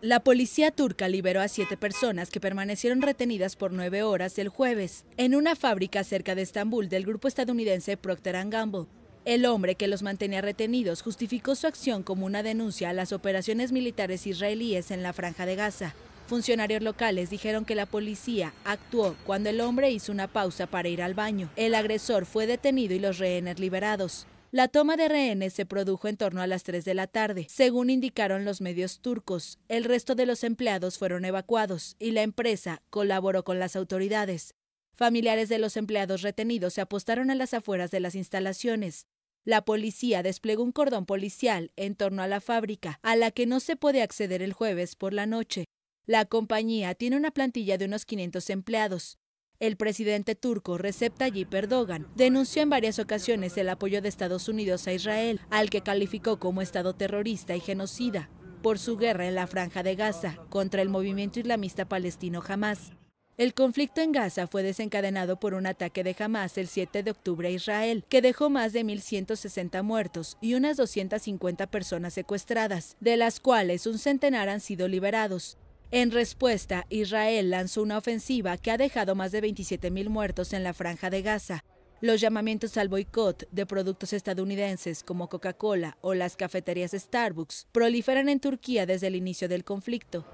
La policía turca liberó a siete personas que permanecieron retenidas por nueve horas el jueves en una fábrica cerca de Estambul del grupo estadounidense Procter Gamble. El hombre que los mantenía retenidos justificó su acción como una denuncia a las operaciones militares israelíes en la franja de Gaza. Funcionarios locales dijeron que la policía actuó cuando el hombre hizo una pausa para ir al baño. El agresor fue detenido y los rehenes liberados. La toma de rehenes se produjo en torno a las 3 de la tarde. Según indicaron los medios turcos, el resto de los empleados fueron evacuados y la empresa colaboró con las autoridades. Familiares de los empleados retenidos se apostaron a las afueras de las instalaciones. La policía desplegó un cordón policial en torno a la fábrica, a la que no se puede acceder el jueves por la noche. La compañía tiene una plantilla de unos 500 empleados. El presidente turco Recep Tayyip Erdogan denunció en varias ocasiones el apoyo de Estados Unidos a Israel, al que calificó como Estado terrorista y genocida, por su guerra en la franja de Gaza contra el movimiento islamista palestino Hamas. El conflicto en Gaza fue desencadenado por un ataque de Hamas el 7 de octubre a Israel, que dejó más de 1.160 muertos y unas 250 personas secuestradas, de las cuales un centenar han sido liberados. En respuesta, Israel lanzó una ofensiva que ha dejado más de 27.000 muertos en la franja de Gaza. Los llamamientos al boicot de productos estadounidenses como Coca-Cola o las cafeterías Starbucks proliferan en Turquía desde el inicio del conflicto.